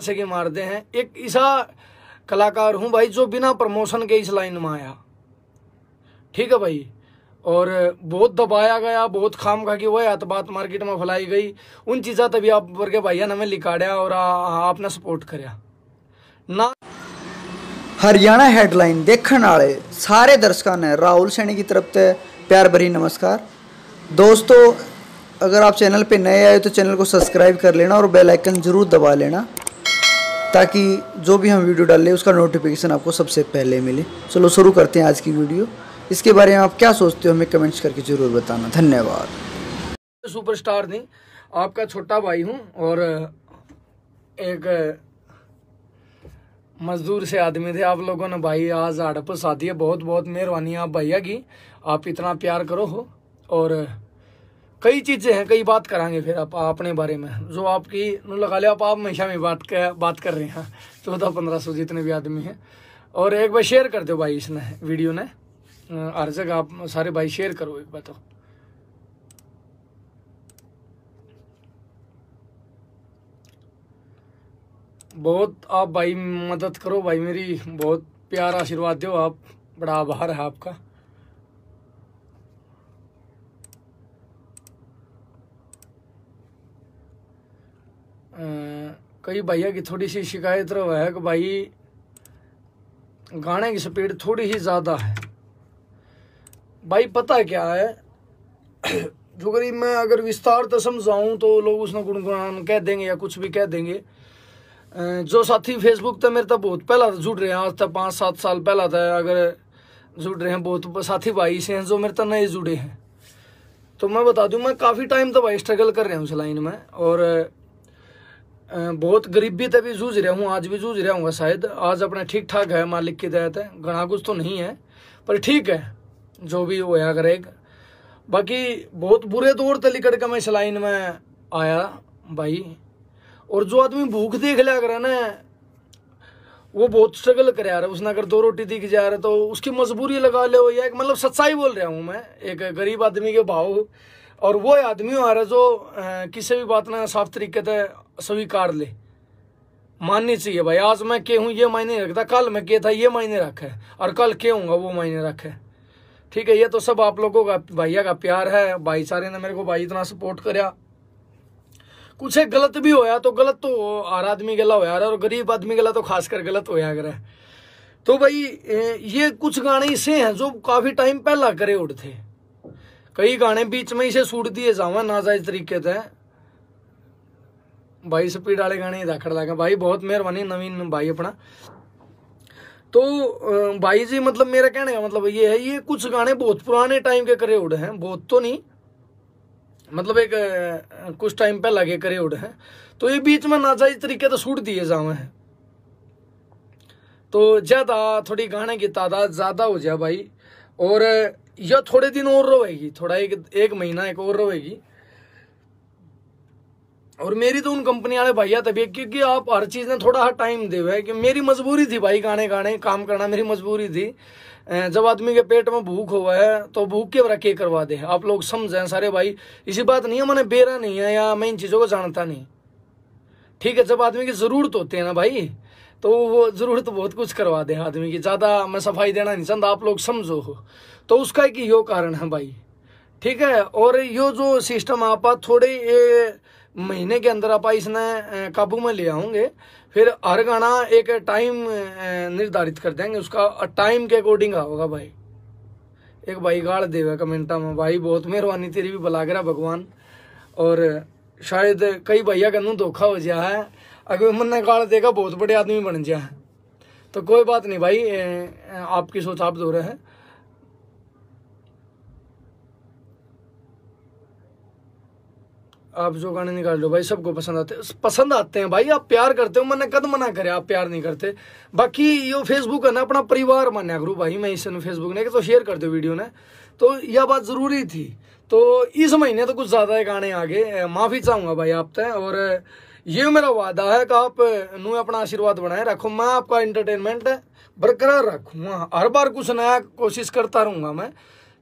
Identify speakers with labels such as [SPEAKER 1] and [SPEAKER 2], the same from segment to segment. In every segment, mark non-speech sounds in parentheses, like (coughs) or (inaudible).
[SPEAKER 1] नशे के मारते हैं एक ऐसा कलाकार हूँ भाई जो बिना प्रमोशन के इस लाइन में आया ठीक है भाई और बहुत दबाया गया बहुत खाम खा के वह बात मार्केट में फैलाई गई उन चीज़ा तभी आप वर्ग भैया ने हमें लिखाड़ा और आपने सपोर्ट कराया ना हरियाणा हेडलाइन देखने वाले सारे दर्शकों ने राहुल सैनी की तरफ से प्यार भरी नमस्कार दोस्तों अगर आप चैनल पे नए आए तो चैनल को सब्सक्राइब कर लेना और बेल आइकन ज़रूर दबा लेना ताकि जो भी हम वीडियो डाल लें उसका नोटिफिकेशन आपको सबसे पहले मिले चलो शुरू करते हैं आज की वीडियो इसके बारे में आप क्या सोचते हो हमें कमेंट्स करके जरूर बताना धन्यवाद सुपरस्टार नहीं आपका छोटा भाई हूँ और एक मजदूर से आदमी थे आप लोगों ने भाई आज हड़प साधी है बहुत बहुत मेहरबानी आप भैया की आप इतना प्यार करो हो और कई चीज़ें हैं कई बात कराएंगे फिर आप अपने बारे में जो आपकी लगा लिया आप आप हमेशा में बात कर बात कर रहे हैं चौदह पंद्रह सौ जितने भी आदमी हैं और एक बार शेयर कर दो भाई इसने वीडियो ने हर जगह आप सारे भाई शेयर करो एक बार तो बहुत आप भाई मदद करो भाई मेरी बहुत प्यार आशीर्वाद दो आप बड़ा आभार है आपका कई भैया की थोड़ी सी शिकायत रहा है कि भाई गाने की स्पीड थोड़ी ही ज़्यादा है भाई पता क्या है (clears throat) जो करीब मैं अगर विस्तार से समझाऊँ तो लोग उसने गुणगुणान कह देंगे या कुछ भी कह देंगे जो साथी फेसबुक तो मेरे तो बहुत पहला जुड़ रहे हैं आज तक पाँच सात साल पहला था अगर जुड़ रहे हैं बहुत साथी भाई से हैं जो मेरे तो नए जुड़े हैं तो मैं बता दूं मैं काफ़ी टाइम तो भाई स्ट्रगल कर रहा हूं उस लाइन में और बहुत गरीबी तक भी जूझ रहा हूँ आज भी जूझ रहा हूँ शायद आज अपने ठीक ठाक है मालिक की तहत है घना कुछ तो नहीं है पर ठीक है जो भी होया करेगा बाकी बहुत बुरे दौर तक लिकट के मैं इस लाइन में आया भाई और जो आदमी भूख देख लिया करे ना वो बहुत स्ट्रगल कर रहा है उसने अगर दो रोटी दिख जा रहा तो उसकी मजबूरी लगा ले या मतलब सच्चाई बोल रहा हूँ मैं एक गरीब आदमी के भाव और वो आदमी आ रहा जो किसी भी बात ना साफ तरीके से स्वीकार ले माननी चाहिए भाई आज मैं के हूँ ये मायने रखता कल मैं के था ये मायने रखे और कल के हूँगा वो मायने रखे है ठीक है ये तो सब आप लोगों का भैया का प्यार है भाईचारे ने मेरे को भाई इतना सपोर्ट करा कुछ है गलत भी होया तो गलत तो हर आदमी गला होया और गरीब आदमी गला तो खासकर गलत होया कर तो भाई ये कुछ गाने ऐसे हैं जो काफ़ी टाइम पहला करे थे कई गाने बीच में इसे सूट दिए जावा नाजायज तरीके से भाई स्पीड वाले गाने ही दाखड़ लागे भाई बहुत मेहरबानी नवीन भाई अपना तो भाई जी मतलब मेरा कहने का मतलब ये है ये कुछ गाने बहुत पुराने टाइम के करे उड़े हैं बहुत तो नहीं मतलब एक कुछ टाइम पहला के करे उड़े हैं तो ये बीच में नाजायज तरीके तो छूट दिए जावे हैं तो ज़्यादा थोड़ी गाने की तादाद ज़्यादा हो जाए भाई और यह थोड़े दिन और रहेगी थोड़ा एक एक महीना एक और रहेगी और मेरी तो उन कंपनी वाले भैया तभी क्योंकि आप हर चीज़ ने थोड़ा हर टाइम दे हुए कि मेरी मजबूरी थी भाई गाने गाने काम करना मेरी मजबूरी थी जब आदमी के पेट में भूख हुआ है तो भूख के बरा के करवा दे आप लोग समझें सारे भाई इसी बात नहीं है मैंने बेरा नहीं है या मैं इन चीज़ों को जानता नहीं ठीक है जब आदमी की ज़रूरत होती है ना भाई तो वो ज़रूरत तो बहुत कुछ करवा दे आदमी की ज़्यादा मैं सफाई देना नहीं चाहता आप लोग समझो तो उसका एक यो कारण है भाई ठीक है और यो जो सिस्टम आप थोड़े ये महीने के अंदर आप इसने काबू में ले आऊंगे फिर हर गाना एक टाइम निर्धारित कर देंगे उसका टाइम के अकॉर्डिंग आओगा भाई एक भाई गाड़ देगा कमेंटा में भाई बहुत मेहरबानी तेरी भी बलागरा भगवान और शायद कई भैया कनू धोखा हो जाए है अगर मन ने गाड़ देगा बहुत बड़े आदमी बन जाए तो कोई बात नहीं भाई आपकी सोच आप दो रहे हैं आप जो गाने निकाल लो भाई सबको पसंद आते हैं पसंद आते हैं भाई आप प्यार करते हो मैंने कद मना करे आप प्यार नहीं करते बाकी यो फेसबुक है ना अपना परिवार मान्या करूँ भाई मैं इसने फेसबुक ने तो शेयर कर दो वीडियो ने तो यह बात ज़रूरी थी तो इस महीने तो कुछ ज़्यादा गाने आ गए माफ़ी चाहूँगा भाई आप तय और ये मेरा वादा है कि आप नू अपना आशीर्वाद बनाए रखो मैं आपका एंटरटेनमेंट बरकरार रखूँगा हर बार कुछ नया कोशिश करता रहूंगा मैं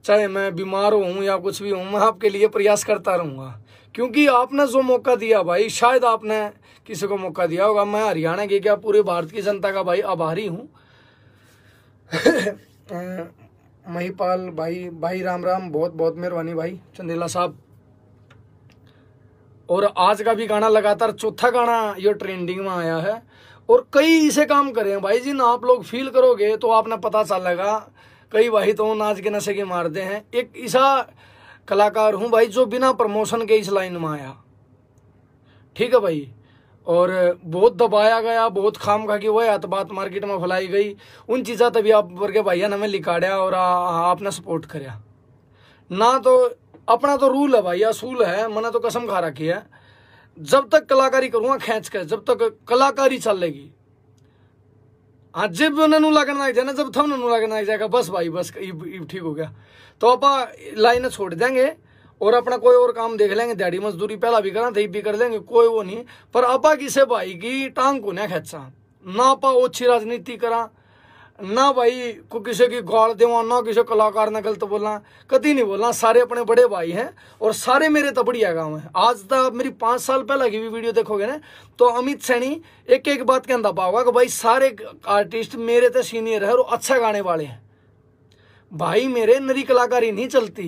[SPEAKER 1] चाहे मैं बीमार हूँ या कुछ भी हूँ मैं आपके लिए प्रयास करता रहूंगा क्योंकि आपने जो मौका दिया भाई शायद आपने किसी को मौका दिया होगा मैं हरियाणा के क्या पूरे भारत की जनता का भाई आभारी हूँ (laughs) महिपाल भाई भाई राम राम बहुत बहुत मेहरबानी भाई चंदेला साहब और आज का भी गाना लगातार चौथा गाना ये ट्रेंडिंग में आया है और कई इसे काम करें भाई जी ना आप लोग फील करोगे तो आपने पता चलेगा कई भाई तो नाच के नशे के मारते हैं एक ईसा कलाकार हूँ भाई जो बिना प्रमोशन के इस लाइन में आया ठीक है भाई और बहुत दबाया गया बहुत खाम खा की वह बात मार्केट में फैलाई गई उन चीज़ा तभी आप पर के भाइया ने हमें लिखाड़िया और आ, आपने सपोर्ट कराया ना तो अपना तो रूल है भाई असूल है मैंने तो कसम खा रखी है जब तक कलाकारी करूँगा खेच कर जब तक कलाकारी चलेगी हाँ जब उन्होंने लागन लग जाए ना जब थम लगन लग जाएगा बस भाई बस ठीक हो गया तो आप लाइन छोड़ देंगे और अपना कोई और काम देख लेंगे दैड़ी मजदूरी पहला भी करा थे भी कर लेंगे कोई वो नहीं पर आपा किसे भाई की टांग को ना खेचा ना आपा ओछी राजनीति करा ना भाई को किसी की गाल देवा ना किसी कलाकार ने गलत बोलना कभी नहीं बोलना सारे अपने बड़े भाई हैं और सारे मेरे तबड़िया तो गाँव हैं आज तक मेरी पाँच साल पहला की भी वीडियो देखोगे ना तो अमित सैनी एक एक बात कहता पाओगा कि भाई सारे आर्टिस्ट मेरे तो सीनियर है और अच्छा गाने वाले हैं भाई मेरे नरी कलाकारी नहीं चलती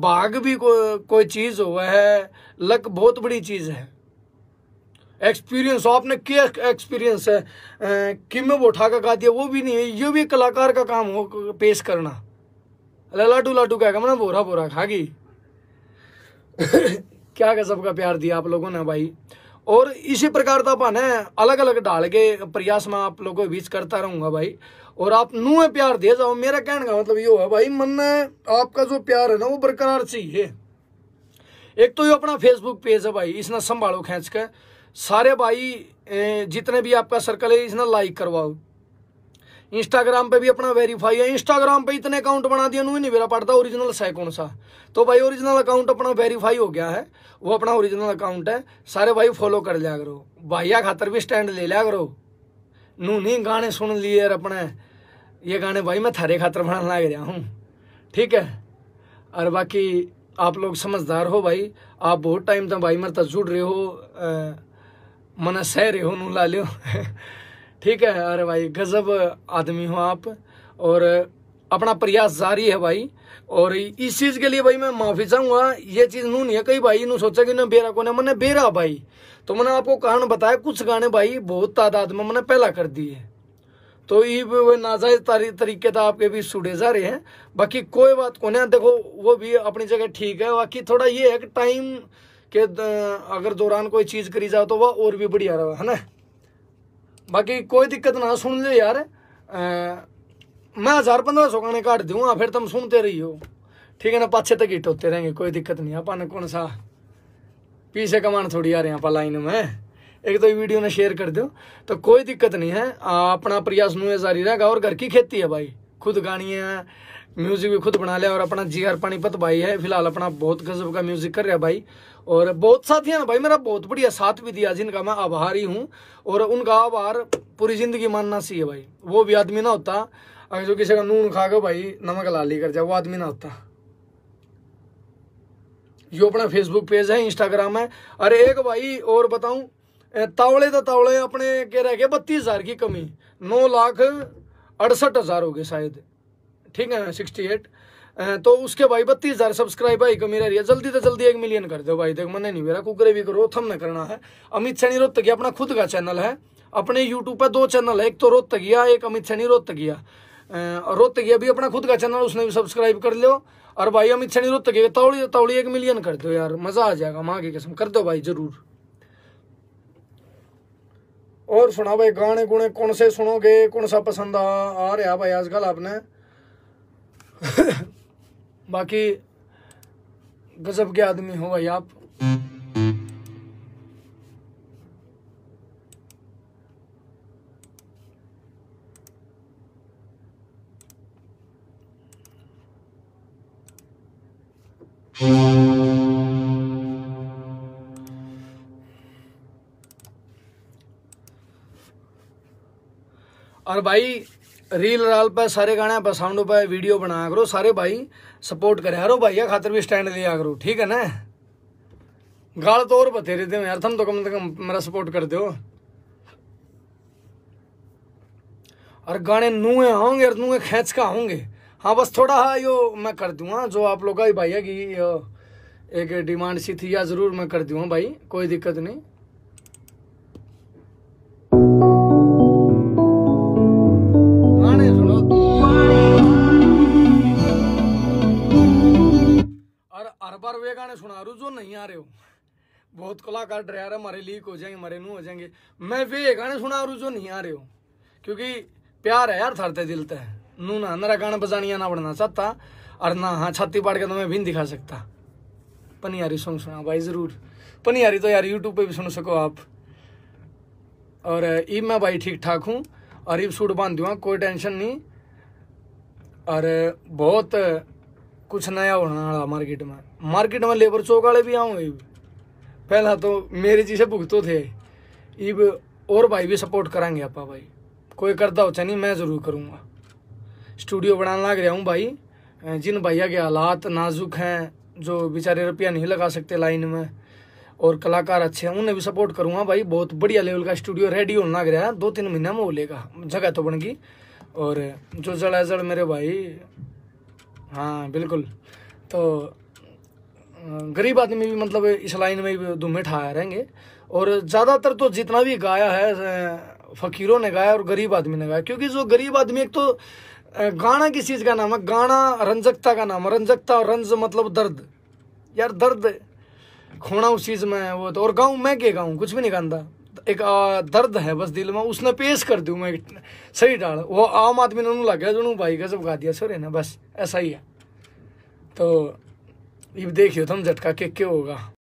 [SPEAKER 1] बाघ भी को, कोई चीज़ हो है लक बहुत बड़ी चीज़ है एक्सपीरियंस आपने क्या एक्सपीरियंस है कि वो उठा कर दिया वो भी नहीं है ये भी कलाकार का काम हो पेश करना अरे लाडू लाडू क्या कहा बोरा बोरा खागी (coughs) क्या का सबका प्यार दिया आप लोगों ने भाई और इसी प्रकार का अपन अलग अलग डाल के प्रयास मैं आप लोगों के बीच करता रहूंगा भाई और आप नूह प्यार दे जाओ मेरा कहने का मतलब ये है भाई मन आपका जो प्यार है ना वो बरकरार चाहिए एक तो ये अपना फेसबुक पेज है भाई इसने संभालो खेच के सारे भाई जितने भी आपका सर्कल है इसने लाइक करवाओ इंस्टाग्राम पे भी अपना वेरीफाई है इंस्टाग्राम पे इतने अकाउंट बना दिया नहीं मेरा पढ़ता ओरिजिनल सह कौन सा तो भाई ओरिजिनल अकाउंट अपना वेरीफाई हो गया है वो अपना ओरिजिनल अकाउंट है सारे भाई फॉलो कर लिया करो भाइया खातर भी स्टैंड ले लिया करो नू नहीं गाने सुन लिए यार अपने ये गाने भाई मैं थारे खातर बना लग रहा हूँ ठीक है और बाकी आप लोग समझदार हो भाई आप बहुत टाइम तो भाई मेरे तक रहे हो मन सह रहे हो नू ला लियो (laughs) ठीक है अरे भाई गजब आदमी हो आप और अपना प्रयास जारी है भाई और इस चीज़ के लिए भाई मैं माफ़ी चाहूंगा ये चीज़ नू नहीं है कई भाई नु सोचा कि उन्हें बेरा कोने मैंने बेरा भाई तो मैंने आपको कारण बताया कुछ गाने भाई बहुत तादाद में मैंने पहला कर दिए तो ये नाजायज तरीके था तो आपके भी सुड़े जा रहे हैं बाकी कोई बात को नहीं देखो वो भी अपनी जगह ठीक है बाकी थोड़ा ये है कि टाइम के अगर दौरान कोई चीज़ करी जाओ तो वह और भी बढ़िया रहा है ना बाकी कोई दिक्कत ना सुन लो यार आ, मैं हजार पंद्रह सौ गाने काट दूंगा फिर तुम सुनते रहियो ठीक है ना पाछे तक हिट होते रहेंगे कोई दिक्कत नहीं अपन कौन सा पीछे कमान थोड़ी आ रहे हैं अपा लाइन में एक तो वीडियो ने शेयर कर दो तो कोई दिक्कत नहीं है अपना प्रयास नुए जारी रहेगा और घर की खेती है भाई खुद गाणी है म्यूजिक भी खुद बना लिया और अपना जी आर पानीपत भाई है फिलहाल अपना बहुत गजब का म्यूजिक कर रहा है भाई और बहुत साथियां भाई मेरा बहुत बढ़िया साथ भी दिया जिनका मैं आभारी हूँ और उनका आभार पूरी जिंदगी मानना सी है भाई वो भी आदमी ना होता अगर जो किसी का नून खा कर भाई नमक लाली कर जाए वो आदमी ना होता यो अपना फेसबुक पेज है इंस्टाग्राम है अरे एक भाई और बताऊं तावले तो तावले अपने के रह गए बत्तीस हजार की कमी नौ लाख अड़सठ हजार हो गए शायद ठीक है सिक्सटी एट तो उसके भाई बत्तीस हजार सब्सक्राइब भाई को मेरा रही है जल्दी से जल्दी एक मिलियन कर दो भाई देख मैंने नहीं मेरा कुकरे भी करो थम ने करना है अमित सैनी गया अपना खुद का चैनल है अपने यूट्यूब पर दो चैनल है एक तो रोहत गया एक अमित सैनी रोहत गया भी अपना खुद का चैनल उसने भी सब्सक्राइब कर लो और भाई अमित सैनी रोहतगिया तौड़ी तौड़ी एक मिलियन कर दो यार मजा आ जाएगा माँ की कसम कर दो भाई जरूर और सुना भाई गाने गुणे कौन से सुनोगे कौन सा पसंद आ रहा भाई आजकल आपने (laughs) बाकी गजब के आदमी हो भाई आप और भाई रील राल पर सारे गाने पर साउंड पर वीडियो बनाया करो सारे भाई सपोर्ट करे यारो भाइया खातर भी स्टैंड लिया करो ठीक है ना गाल तो और बतेरे थे यार तुम तो कम से कम मेरा सपोर्ट कर दो और गाने नूहे होंगे और नुए खेच का होंगे हाँ बस थोड़ा हाँ यो मैं कर दूँगा जो आप लोग का ही भैया की एक डिमांड सी थी या ज़रूर मैं कर दूँगा भाई कोई दिक्कत नहीं बार वे गाने सुना रू जो नहीं आ रहे हो बहुत कलाकार डर यार हमारे लीक हो जाएंगे हमारे नू हो जाएंगे मैं वे गाने सुना रू जो नहीं आ रहे हो क्योंकि प्यार है यार थरते दिल तय नू ना नरा गाना बजानिया ना बढ़ना चाहता और ना हाँ छाती पाड़ के तो मैं भी दिखा सकता पनियारी सॉन्ग सुना भाई ज़रूर पनियारी तो यार यूट्यूब पर भी सुन सको आप और ई मैं भाई ठीक ठाक हूँ और ईब सूट बांध दूँ हाँ, कोई टेंशन नहीं और बहुत कुछ नया होने वाला मार्केट में मार्केट में लेबर चौक वाले भी आऊंगे पहला तो मेरे जी से भुगतो थे इब और भाई भी सपोर्ट करेंगे आपा भाई कोई करता हो चाहे मैं ज़रूर करूँगा स्टूडियो बनाने लग रहा हूँ भाई जिन भैया के हालात नाजुक हैं जो बेचारे रुपया नहीं लगा सकते लाइन में और कलाकार अच्छे हैं उन्हें भी सपोर्ट करूँगा भाई बहुत बढ़िया लेवल का स्टूडियो रेडी होने लग रहा है दो तीन महीना में हो लेगा जगह तो बन गई और जो जड़ा जड़ मेरे भाई हाँ बिल्कुल तो गरीब आदमी भी मतलब इस लाइन में भी दुमे ठाया रहेंगे और ज़्यादातर तो जितना भी गाया है फकीरों ने गाया और गरीब आदमी ने गाया क्योंकि जो गरीब आदमी एक तो गाना किस चीज़ का नाम है गाना रंजकता का नाम है रंजकता और रंज मतलब दर्द यार दर्द खोना उस चीज़ में वो तो और गाऊँ मैं क्या गाऊँ कुछ भी नहीं गाता ਇੱਕ ਦਰਦ ਹੈ ਬਸ ਦਿਲ ਮੈਂ ਉਸਨੇ ਪੇਸ਼ ਕਰ ਦਿਉ ਮੈਂ ਸਹੀ ਢਾਲ ਉਹ ਆਮ ਆਦਮੀ ਨੂੰ ਲੱਗ ਗਿਆ ਜਿਹਨੂੰ ਬਾਈ ਗਸਬ ਕਰ ਦਿਆ ਸੋਰੇ ਨਾ ਬਸ ਐਸਾ ਹੀ ਹੈ ਤੋ ਇਹ ਦੇਖਿਓ ਤੁਮ ਝਟਕਾ ਕਿ ਕੀ ਹੋਗਾ